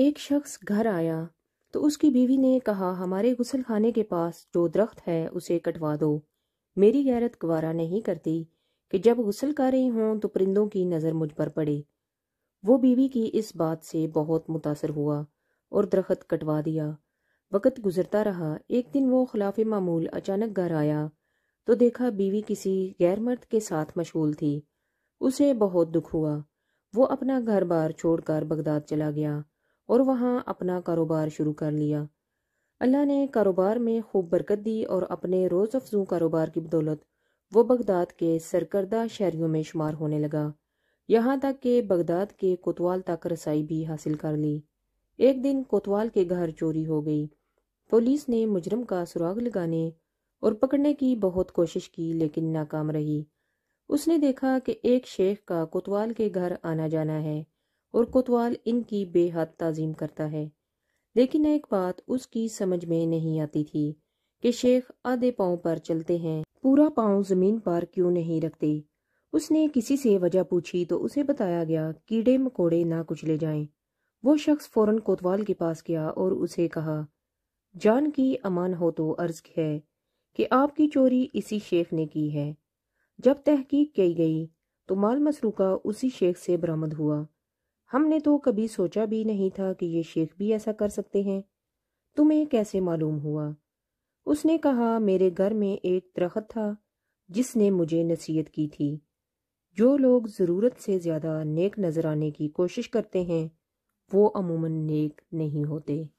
एक शख्स घर आया तो उसकी बीवी ने कहा हमारे गुसल खाने के पास जो दरख्त है उसे कटवा दो मेरी गैरत गवारा नहीं करती कि जब गुसल कर रही हूँ तो परिंदों की नज़र मुझ पर पड़े वो बीवी की इस बात से बहुत मुतासर हुआ और दरख्त कटवा दिया वक़्त गुजरता रहा एक दिन वो खिलाफ मामूल अचानक घर आया तो देखा बीवी किसी गैर मर्द के साथ मशगूल थी उसे बहुत दुख हुआ वो अपना घर बार छोड़कर बगदाद चला गया और वहाँ अपना कारोबार शुरू कर लिया अल्लाह ने कारोबार में खूब बरकत दी और अपने रोज़ अफजू कारोबार की बदौलत वो बगदाद के सरकर्दा शहरीों में शुमार होने लगा यहाँ तक कि बगदाद के कोतवाल तक रसाई भी हासिल कर ली एक दिन कोतवाल के घर चोरी हो गई पुलिस ने मुजरम का सुराग लगाने और पकड़ने की बहुत कोशिश की लेकिन नाकाम रही उसने देखा कि एक शेख का कोतवाल के घर आना जाना है और कोतवाल इनकी बेहद तजीम करता है लेकिन एक बात उसकी समझ में नहीं आती थी कि शेख आधे पाँव पर चलते हैं पूरा पाँव जमीन पर क्यों नहीं रखते उसने किसी से वजह पूछी तो उसे बताया गया कीड़े मकोड़े ना कुचले जाएं। वो शख्स फौरन कोतवाल के पास गया और उसे कहा जान की अमान हो तो अर्ज है कि आपकी चोरी इसी शेख ने की है जब तहकीक की गई तो माल मसरूका उसी शेख से बरामद हुआ हमने तो कभी सोचा भी नहीं था कि ये शेख भी ऐसा कर सकते हैं तुम्हें कैसे मालूम हुआ उसने कहा मेरे घर में एक दरख्त था जिसने मुझे नसीहत की थी जो लोग ज़रूरत से ज़्यादा नेक नजर आने की कोशिश करते हैं वो अमूमन नेक नहीं होते